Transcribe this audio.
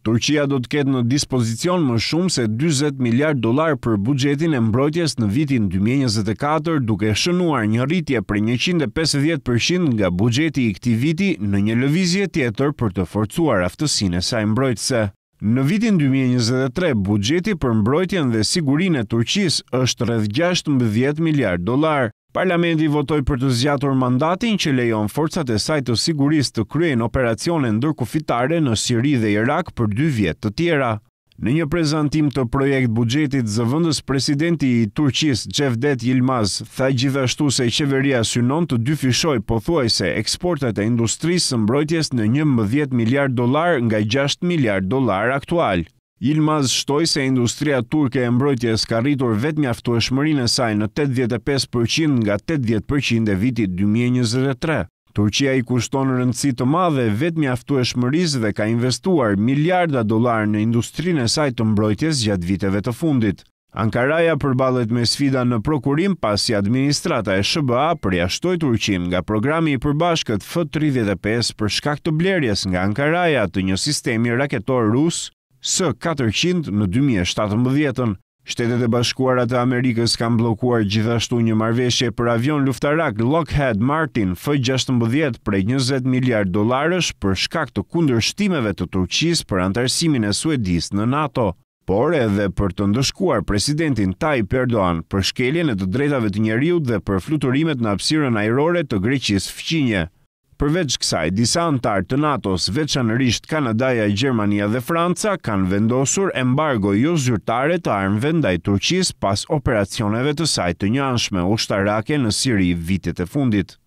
Turqia do të ketë në dispozicion më shumë se 20 miliard dolar për bugjetin e mbrojtjes në vitin 2024, duke shënuar një rritje për 150% nga bugjeti i këti viti në një lëvizje tjetër për të forcuar aftësine sa i mbrojtëse. Në vitin 2023, bugjeti për mbrojtjen dhe sigurin e Turqis është rreth 16 miliard dollar. Parlamenti votoi për të zgjatur mandatin që lejon forcat e saj të sigurisë të kryejnë operacione ndërkufitare në Siri dhe Irak për 2 vjet të tjera. Në një prezantim të projekt buxhetit zëvendës presidenti i Turqisë Cevdet Yilmaz tha gjithashtu se qeveria synon të dyfishoj pothuajse eksportet e industrisë së mbrojtjes në 11 miliard dollar nga 6 miliard dollar aktual. Ilmaz shtoj se industria turke e mbrojtjes ka rritur vetëm mjaftueshmërinë e saj në 85% nga 80% e vitit 2023. Turqia i kushton rëndësi të madhe vetë mjaftu e shmëriz dhe ka investuar miliarda dolar në industrinë e saj të mbrojtjes gjatë viteve të fundit. Ankaraja përbalet me sfida në prokurim pas i administrata e SBA përjashtoj Turqin nga programi i përbashkët F-35 për shkak të blerjes nga Ankaraja të një sistemi raketor rusë S-400 në 2017. Shtetet e bashkuarat të Amerikës kanë blokuar gjithashtu një marveshje për avion luftarak Lockheed Martin F-16 për 20 miliard dolarësh për shkak të kundër shtimeve të Turqis për antarësimin e Suedis në NATO por edhe për të ndëshkuar presidentin Taj Perdoan për shkeljen e të drejtave të njeriut dhe për fluturimet në apsiren aerore të greqis fqinje përveç kësaj, disa antarë të NATO-s, veçanërisht Kanadaja, Gjermania dhe Franca, kanë vendosur embargo jo zyrtare të armëve ndaj Turqisë pas operacioneve të saj të njëanshme ushtarake në Siri vitet e fundit.